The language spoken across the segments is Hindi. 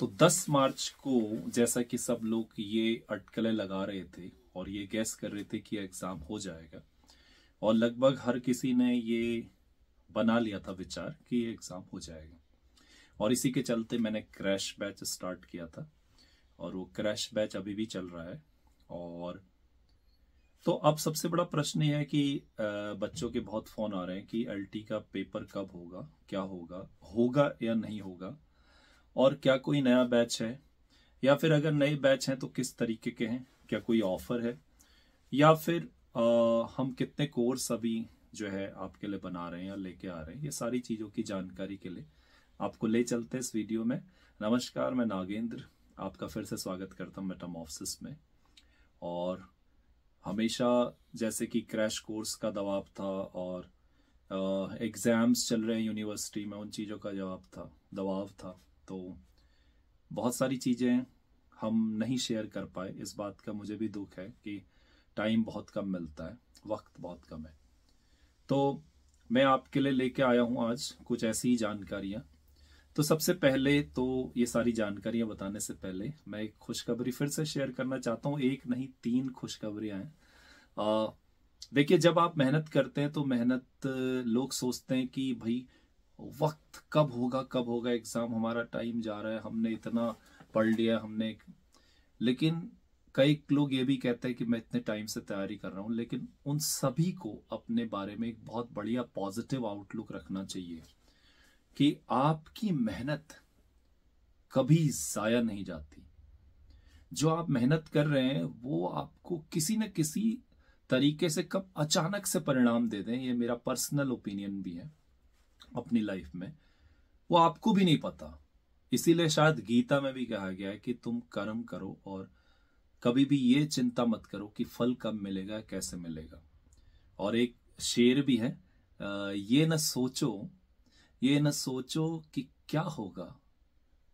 तो 10 मार्च को जैसा कि सब लोग ये अटकलें लगा रहे थे और ये गैस कर रहे थे कि एग्ज़ाम हो जाएगा और लगभग हर किसी ने ये बना लिया था विचार कि ये एग्ज़ाम हो जाएगा और इसी के चलते मैंने क्रैश बैच स्टार्ट किया था और वो क्रैश बैच अभी भी चल रहा है और तो अब सबसे बड़ा प्रश्न है कि बच्चों के बहुत फ़ोन आ रहे हैं कि एलटी का पेपर कब होगा क्या होगा होगा या नहीं होगा और क्या कोई नया बैच है या फिर अगर नए बैच हैं तो किस तरीके के हैं क्या कोई ऑफर है या फिर आ, हम कितने कोर्स अभी जो है आपके लिए बना रहे हैं या लेके आ रहे हैं ये सारी चीज़ों की जानकारी के लिए आपको ले चलते हैं इस वीडियो में नमस्कार मैं नागेंद्र आपका फिर से स्वागत करता हूँ मेटम ऑफिस में और हमेशा जैसे कि क्रैश कोर्स का दबाव था और एग्ज़ाम्स चल रहे हैं यूनिवर्सिटी में उन चीज़ों का जवाब था दबाव था तो बहुत सारी चीज़ें हम नहीं शेयर कर पाए इस बात का मुझे भी दुख है कि टाइम बहुत कम मिलता है वक्त बहुत कम है तो मैं आपके लिए लेके आया हूँ आज कुछ ऐसी ही जानकारियाँ तो सबसे पहले तो ये सारी जानकारियाँ बताने से पहले मैं एक खुशखबरी फिर से शेयर करना चाहता हूँ एक नहीं तीन खुशखबरियाँ हैं देखिए जब आप मेहनत करते हैं तो मेहनत लोग सोचते हैं कि भाई वक्त कब होगा कब होगा एग्ज़ाम हमारा टाइम जा रहा है हमने इतना पढ़ लिया हमने लेकिन कई लोग ये भी कहते हैं कि मैं इतने टाइम से तैयारी कर रहा हूँ लेकिन उन सभी को अपने बारे में एक बहुत बढ़िया पॉजिटिव आउटलुक रखना चाहिए कि आपकी मेहनत कभी ज़ाया नहीं जाती जो आप मेहनत कर रहे हैं वो आपको किसी न किसी तरीके से कब अचानक से परिणाम दे दें ये मेरा पर्सनल ओपिनियन भी है अपनी लाइफ में वो आपको भी नहीं पता इसीलिए शायद गीता में भी कहा गया है कि तुम कर्म करो और कभी भी ये चिंता मत करो कि फल कब मिलेगा कैसे मिलेगा और एक शेर भी है ये न सोचो ये न सोचो कि क्या होगा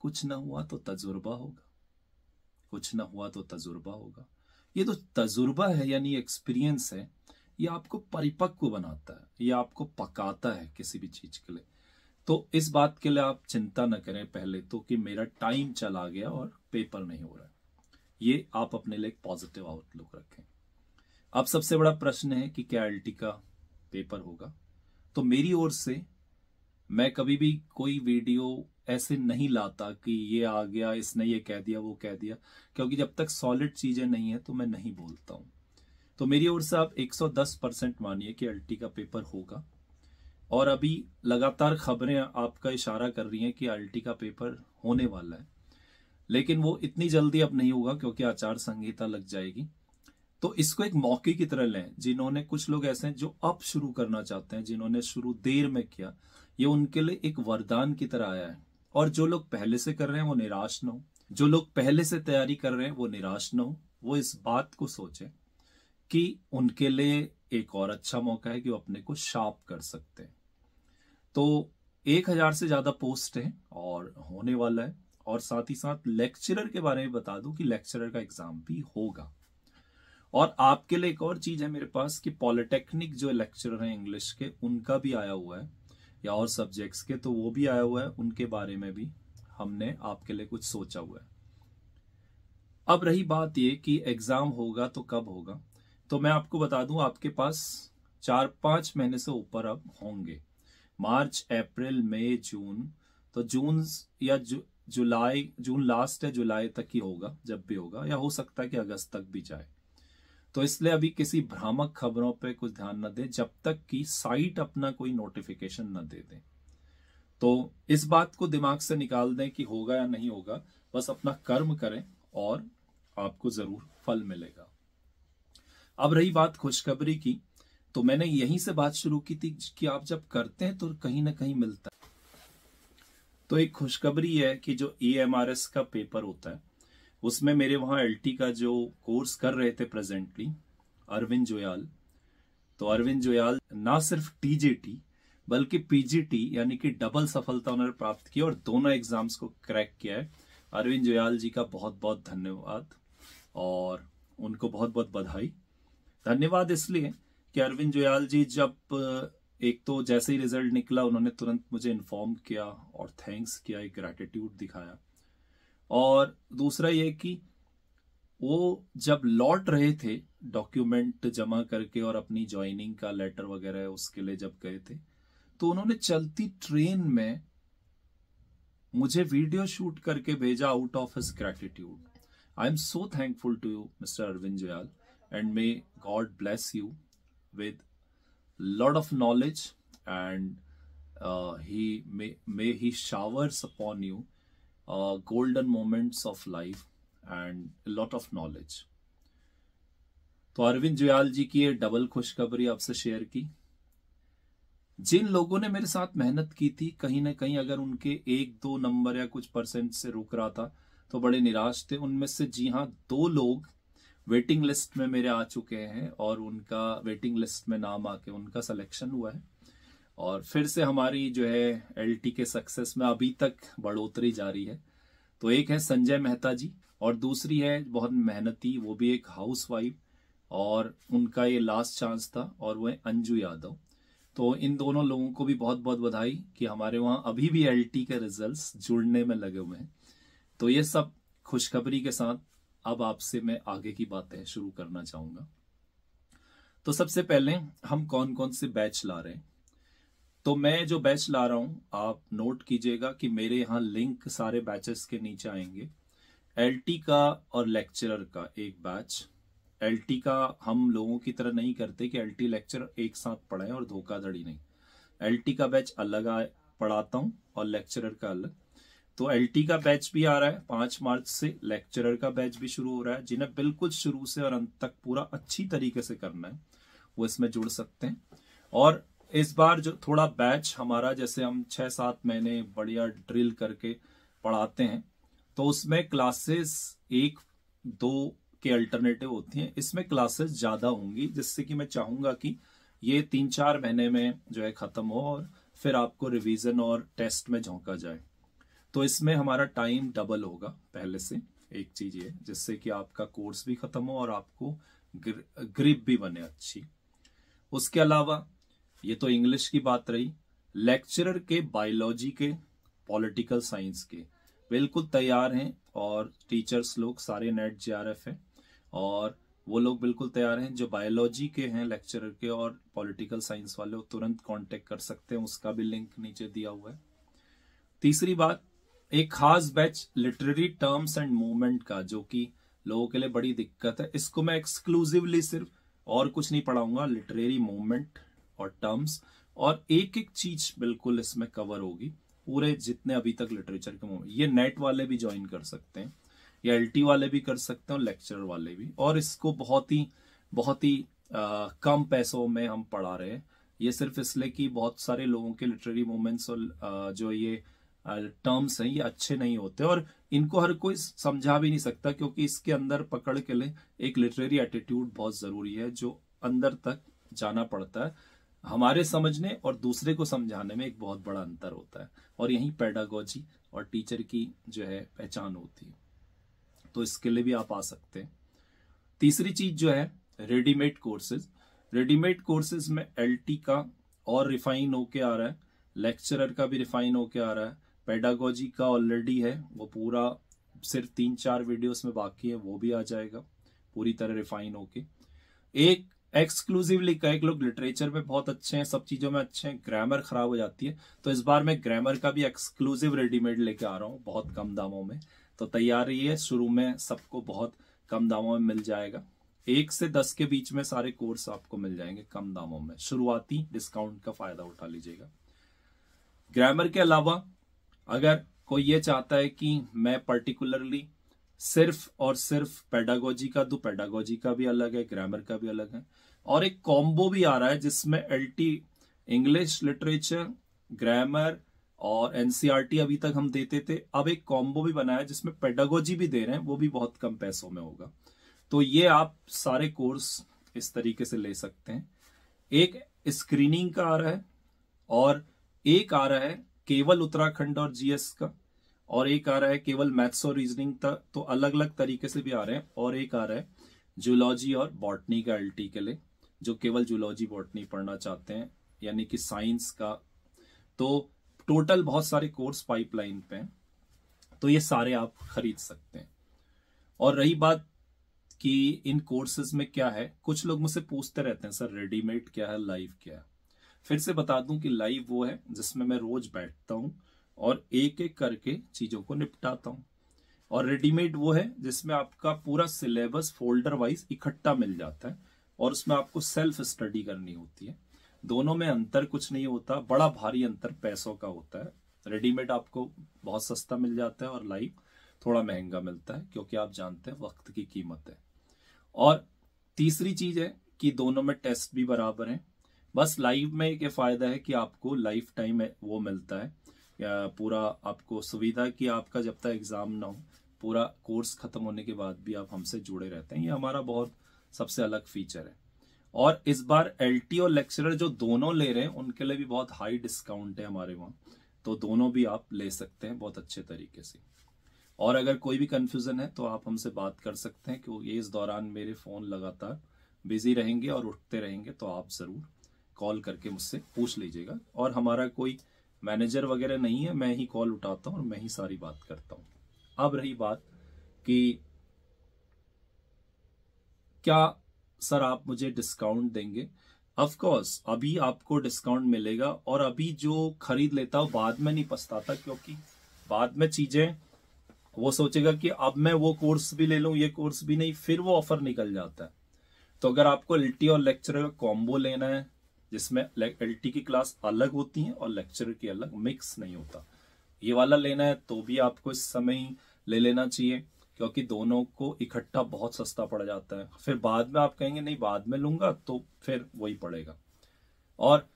कुछ ना हुआ तो तजुर्बा होगा कुछ ना हुआ तो तजुर्बा होगा ये तो तजुर्बा है यानी एक्सपीरियंस है ये आपको परिपक्व बनाता है ये आपको पकाता है किसी भी चीज के लिए तो इस बात के लिए आप चिंता न करें पहले तो कि मेरा टाइम चला गया और पेपर नहीं हो रहा ये आप अपने लिए पॉजिटिव आउटलुक रखें अब सबसे बड़ा प्रश्न है कि क्या एल का पेपर होगा तो मेरी ओर से मैं कभी भी कोई वीडियो ऐसे नहीं लाता कि ये आ गया इसने ये कह दिया वो कह दिया क्योंकि जब तक सॉलिड चीजें नहीं है तो मैं नहीं बोलता हूं तो मेरी ओर से आप 110 परसेंट मानिए कि अल्टी का पेपर होगा और अभी लगातार खबरें आपका इशारा कर रही हैं कि अल्टी का पेपर होने वाला है लेकिन वो इतनी जल्दी अब नहीं होगा क्योंकि आचार संहिता लग जाएगी तो इसको एक मौके की तरह लें जिन्होंने कुछ लोग ऐसे हैं जो अब शुरू करना चाहते हैं जिन्होंने शुरू देर में किया ये उनके लिए एक वरदान की तरह आया है और जो लोग पहले से कर रहे हैं वो निराश ना हो जो लोग पहले से तैयारी कर रहे हैं वो निराश ना हो वो इस बात को सोचें कि उनके लिए एक और अच्छा मौका है कि वो अपने को शार्प कर सकते हैं तो एक हजार से ज्यादा पोस्ट हैं और होने वाला है और साथ ही साथ लेक्चरर के बारे में बता दूं कि लेक्चरर का एग्जाम भी होगा और आपके लिए एक और चीज है मेरे पास कि पॉलिटेक्निक जो लेक्चरर हैं इंग्लिश के उनका भी आया हुआ है या और सब्जेक्ट्स के तो वो भी आया हुआ है उनके बारे में भी हमने आपके लिए कुछ सोचा हुआ है अब रही बात ये कि एग्जाम होगा तो कब होगा तो मैं आपको बता दूं आपके पास चार पांच महीने से ऊपर अब होंगे मार्च अप्रैल मई जून तो जून या जु, जुलाई जून लास्ट या जुलाई तक ही होगा जब भी होगा या हो सकता है कि अगस्त तक भी जाए तो इसलिए अभी किसी भ्रामक खबरों पे कुछ ध्यान न दे जब तक कि साइट अपना कोई नोटिफिकेशन न दे दें तो इस बात को दिमाग से निकाल दें कि होगा या नहीं होगा बस अपना कर्म करें और आपको जरूर फल मिलेगा अब रही बात खुशखबरी की तो मैंने यहीं से बात शुरू की थी कि आप जब करते हैं तो कहीं ना कहीं मिलता है तो एक खुशखबरी है कि जो ए का पेपर होता है उसमें मेरे वहां एल का जो कोर्स कर रहे थे प्रेजेंटली अरविंद जोयाल तो अरविंद जोयाल ना सिर्फ टीजेटी बल्कि पीजीटी यानी कि डबल सफलता उन्होंने प्राप्त की और दोनों एग्जाम्स को क्रैक किया है अरविंद जोयाल जी का बहुत बहुत धन्यवाद और उनको बहुत बहुत बधाई धन्यवाद इसलिए कि अरविंद जोयाल जी जब एक तो जैसे ही रिजल्ट निकला उन्होंने तुरंत मुझे इन्फॉर्म किया और थैंक्स किया एक ग्रैटिट्यूड दिखाया और दूसरा ये कि वो जब लौट रहे थे डॉक्यूमेंट जमा करके और अपनी ज्वाइनिंग का लेटर वगैरह उसके लिए जब गए थे तो उन्होंने चलती ट्रेन में मुझे वीडियो शूट करके भेजा out of his gratitude I am so thankful to you mister Arvind Jayal and may God bless you with lot of knowledge and uh, he may may he showers upon you uh, golden moments of life and a lot of knowledge तो अरविंद जुयाल जी की ये डबल खुशखबरी आपसे शेयर की जिन लोगों ने मेरे साथ मेहनत की थी कहीं ना कहीं अगर उनके एक दो नंबर या कुछ परसेंट से रुक रहा था तो बड़े निराश थे उनमें से जी हाँ दो लोग वेटिंग लिस्ट में मेरे आ चुके हैं और उनका वेटिंग लिस्ट में नाम आके उनका सिलेक्शन हुआ है और फिर से हमारी जो है एल के सक्सेस में अभी तक बढ़ोतरी जारी है तो एक है संजय मेहता जी और दूसरी है बहुत मेहनती वो भी एक हाउस वाइफ और उनका ये लास्ट चांस था और वह अंजू यादव तो इन दोनों लोगों को भी बहुत बहुत बधाई कि हमारे वहाँ अभी भी एलटी के रिजल्ट्स जुड़ने में लगे हुए हैं तो ये सब खुशखबरी के साथ अब आपसे मैं आगे की बातें शुरू करना चाहूंगा तो सबसे पहले हम कौन कौन से बैच ला रहे हैं तो मैं जो बैच ला रहा हूं आप नोट कीजिएगा कि मेरे यहां लिंक सारे बैचेस के नीचे आएंगे एलटी का और लेक्चरर का एक बैच एलटी का हम लोगों की तरह नहीं करते कि एलटी लेक्चर एक साथ पढ़ाएं और धोखाधड़ी नहीं एलटी का बैच अलग पढ़ाता हूं और लेक्चरर का अलग तो एल का बैच भी आ रहा है पांच मार्च से लेक्चरर का बैच भी शुरू हो रहा है जिन्हें बिल्कुल शुरू से और अंत तक पूरा अच्छी तरीके से करना है वो इसमें जुड़ सकते हैं और इस बार जो थोड़ा बैच हमारा जैसे हम छह सात महीने बढ़िया ड्रिल करके पढ़ाते हैं तो उसमें क्लासेस एक दो के अल्टरनेटिव होती हैं इसमें क्लासेस ज्यादा होंगी जिससे कि मैं चाहूंगा कि ये तीन चार महीने में जो है खत्म हो और फिर आपको रिवीजन और टेस्ट में झोंका जाए तो इसमें हमारा टाइम डबल होगा पहले से एक चीज ये जिससे कि आपका कोर्स भी खत्म हो और आपको ग्रिप भी बने अच्छी उसके अलावा ये तो इंग्लिश की बात रही लेक्चरर के बायोलॉजी के पॉलिटिकल साइंस के बिल्कुल तैयार हैं और टीचर्स लोग सारे नेट जे आर एफ है और वो लोग बिल्कुल तैयार हैं जो बायोलॉजी के हैं लेक्चरर के और पॉलिटिकल साइंस वाले तुरंत कांटेक्ट कर सकते हैं उसका भी लिंक नीचे दिया हुआ है तीसरी बात एक खास batch literary terms and movement का जो कि लोगों के लिए बड़ी दिक्कत है इसको मैं एक्सक्लूसिवली सिर्फ और कुछ नहीं पढ़ाऊंगा लिटरेरी मूवमेंट और टर्म्स और एक एक चीज बिल्कुल इसमें कवर होगी पूरे जितने अभी तक लिटरेचर के मूवमेंट ये नेट वाले भी ज्वाइन कर सकते हैं या एल वाले भी कर सकते हैं लेक्चर वाले भी और इसको बहुत ही बहुत ही आ, कम पैसों में हम पढ़ा रहे हैं ये सिर्फ इसलिए कि बहुत सारे लोगों के लिटरेरी मूवमेंट्स और आ, जो ये टर्म्स हैं ये अच्छे नहीं होते और इनको हर कोई समझा भी नहीं सकता क्योंकि इसके अंदर पकड़ के लिए एक लिटरेरी एटीट्यूड बहुत ज़रूरी है जो अंदर तक जाना पड़ता है हमारे समझने और दूसरे को समझाने में एक बहुत बड़ा अंतर होता है और यही पेडागोजी और टीचर की जो है पहचान होती है तो इसके लिए भी आप आ सकते हैं तीसरी चीज़ जो है रेडीमेड कोर्सेज रेडीमेड कोर्सेज में एल का और रिफाइन होके आ रहा है लेक्चरर का भी रिफाइन होके आ रहा है पेडागोजी का ऑलरेडी है वो पूरा सिर्फ तीन चार वीडियोस में बाकी है वो भी आ जाएगा पूरी तरह रिफाइन होके एक एक्सक्लूसिवली कई लोग लिटरेचर में बहुत अच्छे हैं सब चीज़ों में अच्छे हैं ग्रामर खराब हो जाती है तो इस बार मैं ग्रामर का भी एक्सक्लूसिव रेडीमेड लेके आ रहा हूँ बहुत कम दामों में तो तैयार है शुरू में सबको बहुत कम दामों में मिल जाएगा एक से दस के बीच में सारे कोर्स आपको मिल जाएंगे कम दामों में शुरुआती डिस्काउंट का फायदा उठा लीजिएगा ग्रामर के अलावा अगर कोई ये चाहता है कि मैं पर्टिकुलरली सिर्फ और सिर्फ पेडागोजी का दो पेडागोजी का भी अलग है ग्रामर का भी अलग है और एक कॉम्बो भी आ रहा है जिसमें एल इंग्लिश लिटरेचर ग्रामर और एनसीईआरटी e अभी तक हम देते थे अब एक कॉम्बो भी बनाया जिसमें पेडागोजी भी दे रहे हैं वो भी बहुत कम पैसों में होगा तो ये आप सारे कोर्स इस तरीके से ले सकते हैं एक स्क्रीनिंग का आ रहा है और एक आ रहा है केवल उत्तराखंड और जीएस का और एक आ रहा है केवल मैथ्स और रीजनिंग तक तो अलग अलग तरीके से भी आ रहे हैं और एक आ रहा है जूलॉजी और बॉटनी का एल के लिए जो केवल जूलॉजी बॉटनी पढ़ना चाहते हैं यानी कि साइंस का तो टोटल बहुत सारे कोर्स पाइपलाइन पे हैं तो ये सारे आप खरीद सकते हैं और रही बात कि इन कोर्सेज में क्या है कुछ लोग मुझसे पूछते रहते हैं सर रेडीमेड क्या है लाइव क्या है फिर से बता दूं कि लाइव वो है जिसमें मैं रोज बैठता हूं और एक एक करके चीजों को निपटाता हूं और रेडीमेड वो है जिसमें आपका पूरा सिलेबस फोल्डर वाइज इकट्ठा मिल जाता है और उसमें आपको सेल्फ स्टडी करनी होती है दोनों में अंतर कुछ नहीं होता बड़ा भारी अंतर पैसों का होता है रेडीमेड आपको बहुत सस्ता मिल जाता है और लाइव थोड़ा महंगा मिलता है क्योंकि आप जानते हैं वक्त की कीमत है और तीसरी चीज है कि दोनों में टेस्ट भी बराबर हैं बस लाइव में एक फ़ायदा है कि आपको लाइफ टाइम वो मिलता है पूरा आपको सुविधा कि आपका जब तक एग्ज़ाम ना हो पूरा कोर्स ख़त्म होने के बाद भी आप हमसे जुड़े रहते हैं ये हमारा बहुत सबसे अलग फीचर है और इस बार एल और लेक्चरर जो दोनों ले रहे हैं उनके लिए भी बहुत हाई डिस्काउंट है हमारे वहाँ तो दोनों भी आप ले सकते हैं बहुत अच्छे तरीके से और अगर कोई भी कन्फ्यूज़न है तो आप हमसे बात कर सकते हैं क्योंकि इस दौरान मेरे फ़ोन लगातार बिजी रहेंगे और उठते रहेंगे तो आप ज़रूर कॉल करके मुझसे पूछ लीजिएगा और हमारा कोई मैनेजर वगैरह नहीं है मैं ही कॉल उठाता हूँ और मैं ही सारी बात करता हूँ अब रही बात कि क्या सर आप मुझे डिस्काउंट देंगे ऑफ कोर्स अभी आपको डिस्काउंट मिलेगा और अभी जो खरीद लेता हूँ बाद में नहीं पछताता क्योंकि बाद में चीजें वो सोचेगा कि अब मैं वो कोर्स भी ले लू ये कोर्स भी नहीं फिर वो ऑफर निकल जाता है तो अगर आपको एल और लेक्चर का कॉम्बो लेना है जिसमें एल की क्लास अलग होती है और लेक्चर की अलग मिक्स नहीं होता ये वाला लेना है तो भी आपको इस समय ही ले लेना चाहिए क्योंकि दोनों को इकट्ठा बहुत सस्ता पड़ जाता है फिर बाद में आप कहेंगे नहीं बाद में लूंगा तो फिर वही पड़ेगा और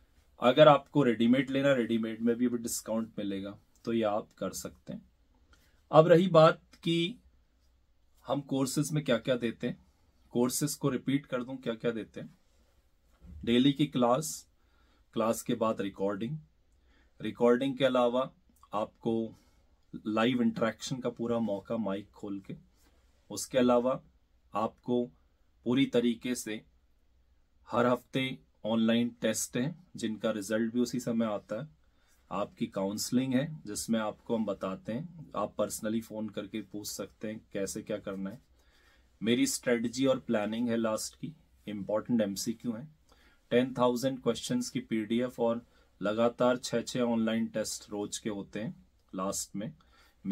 अगर आपको रेडीमेड लेना रेडीमेड में भी अभी डिस्काउंट मिलेगा तो ये आप कर सकते हैं अब रही बात कि हम कोर्सेज में क्या क्या देते हैं कोर्सेज को रिपीट कर दूं क्या क्या देते हैं डेली की क्लास क्लास के बाद रिकॉर्डिंग रिकॉर्डिंग के अलावा आपको लाइव इंट्रैक्शन का पूरा मौका माइक खोल के उसके अलावा आपको पूरी तरीके से हर हफ्ते ऑनलाइन टेस्ट हैं जिनका रिजल्ट भी उसी समय आता है आपकी काउंसलिंग है जिसमें आपको हम बताते हैं आप पर्सनली फ़ोन करके पूछ सकते हैं कैसे क्या करना है मेरी स्ट्रेटजी और प्लानिंग है लास्ट की इम्पॉर्टेंट एमसीक्यू है टेन थाउजेंड क्वेश्चन की पीडीएफ और लगातार छह छह ऑनलाइन टेस्ट रोज के होते हैं लास्ट में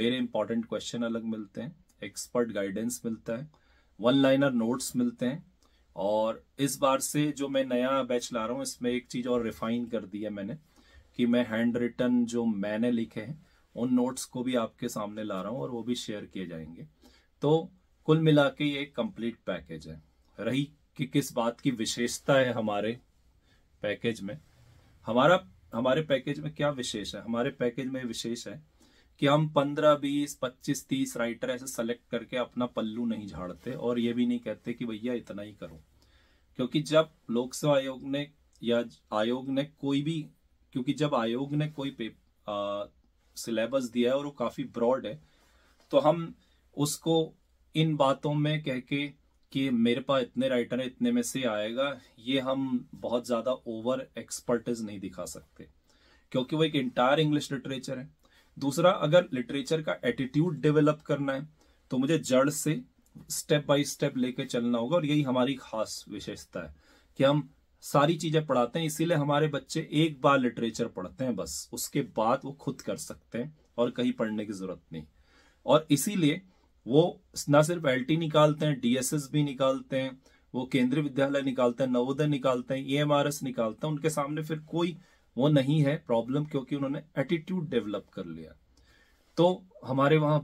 मेरे इंपॉर्टेंट क्वेश्चन अलग मिलते हैं एक्सपर्ट गाइडेंस मिलता है वन लाइनर नोट्स मिलते हैं और इस बार से जो मैं नया बैच ला रहा हूँ इसमें एक चीज़ और रिफाइन कर दी है मैंने कि मैं हैंड रिटर्न जो मैंने लिखे हैं उन नोट्स को भी आपके सामने ला रहा हूँ और वो भी शेयर किए जाएंगे तो कुल मिला के ये एक पैकेज है रही कि किस बात की विशेषता है हमारे पैकेज में हमारा हमारे पैकेज में क्या विशेष है हमारे पैकेज में विशेष है कि हम पंद्रह बीस पच्चीस तीस राइटर ऐसे सेलेक्ट करके अपना पल्लू नहीं झाड़ते और ये भी नहीं कहते कि भैया इतना ही करो क्योंकि जब लोक सेवा आयोग ने या आयोग ने कोई भी क्योंकि जब आयोग ने कोई सिलेबस दिया है और वो काफ़ी ब्रॉड है तो हम उसको इन बातों में कह के कि मेरे पास इतने राइटर हैं इतने में से आएगा ये हम बहुत ज़्यादा ओवर एक्सपर्टिज नहीं दिखा सकते क्योंकि वो एक इंटायर इंग्लिश लिटरेचर है दूसरा अगर लिटरेचर का एटीट्यूड डेवलप करना है तो मुझे जड़ से स्टेप बाय स्टेप लेके चलना होगा और यही हमारी खास विशेषता है कि हम सारी चीज़ें पढ़ाते हैं इसीलिए हमारे बच्चे एक बार लिटरेचर पढ़ते हैं बस उसके बाद वो खुद कर सकते हैं और कहीं पढ़ने की जरूरत नहीं और इसीलिए वो ना सिर्फ एल निकालते हैं डीएसएस भी निकालते हैं वो केंद्रीय विद्यालय निकालते हैं नवोदय निकालते हैं ईएमआरएस निकालते हैं उनके सामने फिर कोई वो नहीं है प्रॉब्लम क्योंकि उन्होंने एटीट्यूड डेवलप कर लिया तो हमारे वहां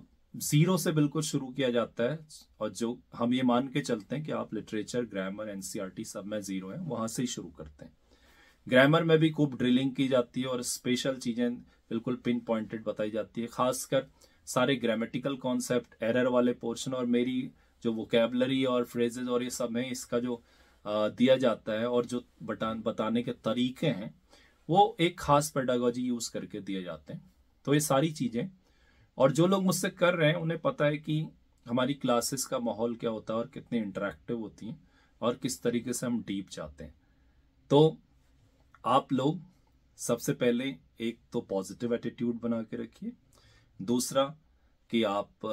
जीरो से बिल्कुल शुरू किया जाता है और जो हम ये मान के चलते हैं कि आप लिटरेचर ग्रामर एनसीआर सब में जीरो है वहां से ही शुरू करते हैं ग्रामर में भी खूब ड्रिलिंग की जाती है और स्पेशल चीजें बिल्कुल पिन पॉइंटेड बताई जाती है खासकर सारे ग्रामेटिकल कॉन्सेप्ट एरर वाले पोर्शन और मेरी जो वोकेबलरी और फ्रेजेज और ये सब है इसका जो दिया जाता है और जो बटान बताने के तरीके हैं वो एक खास पेडागोजी यूज करके दिए जाते हैं तो ये सारी चीजें और जो लोग मुझसे कर रहे हैं उन्हें पता है कि हमारी क्लासेस का माहौल क्या होता है और कितनी इंटरेक्टिव होती हैं और किस तरीके से हम डीप जाते हैं तो आप लोग सबसे पहले एक तो पॉजिटिव एटीट्यूड बना के रखिए दूसरा कि आप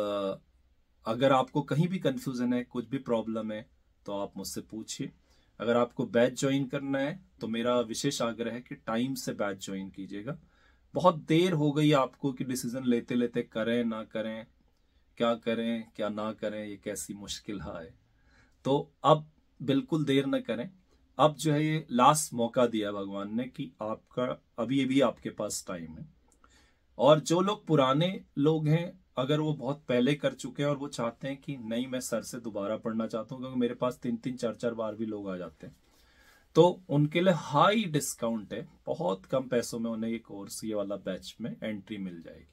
अगर आपको कहीं भी कंफ्यूजन है कुछ भी प्रॉब्लम है तो आप मुझसे पूछिए अगर आपको बैच ज्वाइन करना है तो मेरा विशेष आग्रह है कि टाइम से बैच ज्वाइन कीजिएगा बहुत देर हो गई आपको कि डिसीजन लेते लेते करें ना करें क्या करें क्या ना करें ये कैसी मुश्किल है तो अब बिल्कुल देर ना करें अब जो है ये लास्ट मौका दिया भगवान ने कि आपका अभी भी आपके पास टाइम है और जो लोग पुराने लोग हैं अगर वो बहुत पहले कर चुके हैं और वो चाहते हैं कि नहीं मैं सर से दोबारा पढ़ना चाहता हूँ क्योंकि मेरे पास तीन तीन चार चार बार भी लोग आ जाते हैं तो उनके लिए हाई डिस्काउंट है बहुत कम पैसों में उन्हें ये कोर्स ये वाला बैच में एंट्री मिल जाएगी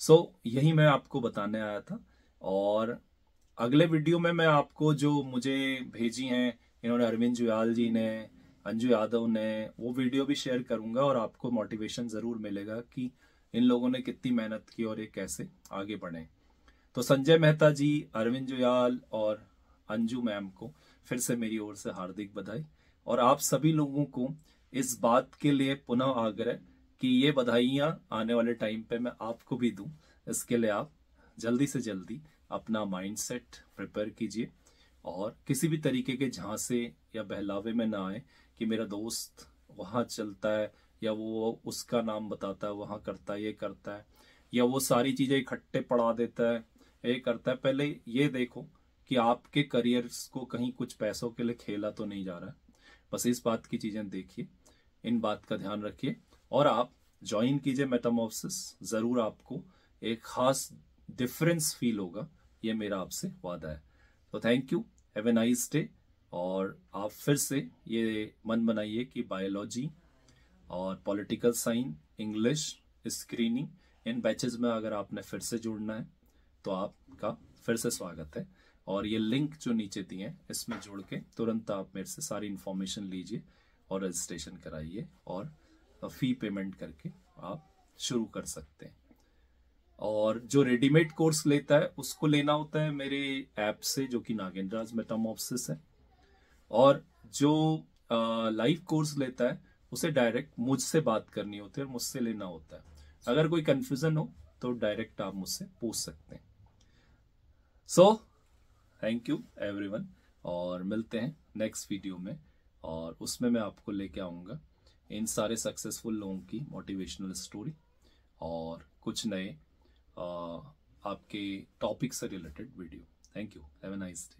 सो so, यही मैं आपको बताने आया था और अगले वीडियो में मैं आपको जो मुझे भेजी हैं इन्होंने अरविंद जुयाल जी ने अंजू यादव ने वो वीडियो भी शेयर करूंगा और आपको मोटिवेशन ज़रूर मिलेगा कि इन लोगों ने कितनी मेहनत की और ये कैसे आगे बढ़े तो संजय मेहता जी अरविंद जोयाल और अंजू मैम को फिर से मेरी ओर से हार्दिक बधाई और आप सभी लोगों को इस बात के लिए पुनः आग्रह कि ये बधाइयां आने वाले टाइम पे मैं आपको भी दूं इसके लिए आप जल्दी से जल्दी अपना माइंडसेट प्रिपेयर कीजिए और किसी भी तरीके के झांसे या बहलावे में ना आए कि मेरा दोस्त वहां चलता है या वो उसका नाम बताता है वहाँ करता है ये करता है या वो सारी चीज़ें इकट्ठे पढ़ा देता है ये करता है पहले ये देखो कि आपके करियर्स को कहीं कुछ पैसों के लिए खेला तो नहीं जा रहा है बस इस बात की चीज़ें देखिए इन बात का ध्यान रखिए और आप ज्वाइन कीजिए मेटामोसिस ज़रूर आपको एक खास डिफरेंस फील होगा ये मेरा आपसे वादा है तो thank you have a nice day और आप फिर से ये मन बनाइए कि बायोलॉजी और पॉलिटिकल साइन इंग्लिश स्क्रीनिंग इन बैचेज में अगर आपने फिर से जुड़ना है तो आपका फिर से स्वागत है और ये लिंक जो नीचे दिए हैं इसमें जुड़ के तुरंत आप मेरे से सारी इन्फॉर्मेशन लीजिए और रजिस्ट्रेशन कराइए और फ़ी पेमेंट करके आप शुरू कर सकते हैं और जो रेडीमेड कोर्स लेता है उसको लेना होता है मेरे ऐप से जो कि नागेंद्राज मेटामोपसिस है और जो लाइव कोर्स लेता है उसे डायरेक्ट मुझसे बात करनी होती है और मुझसे लेना होता है अगर कोई कंफ्यूजन हो तो डायरेक्ट आप मुझसे पूछ सकते हैं सो थैंक यू एवरीवन और मिलते हैं नेक्स्ट वीडियो में और उसमें मैं आपको लेके आऊँगा इन सारे सक्सेसफुल लोगों की मोटिवेशनल स्टोरी और कुछ नए आ, आपके टॉपिक से related video thank you have a nice day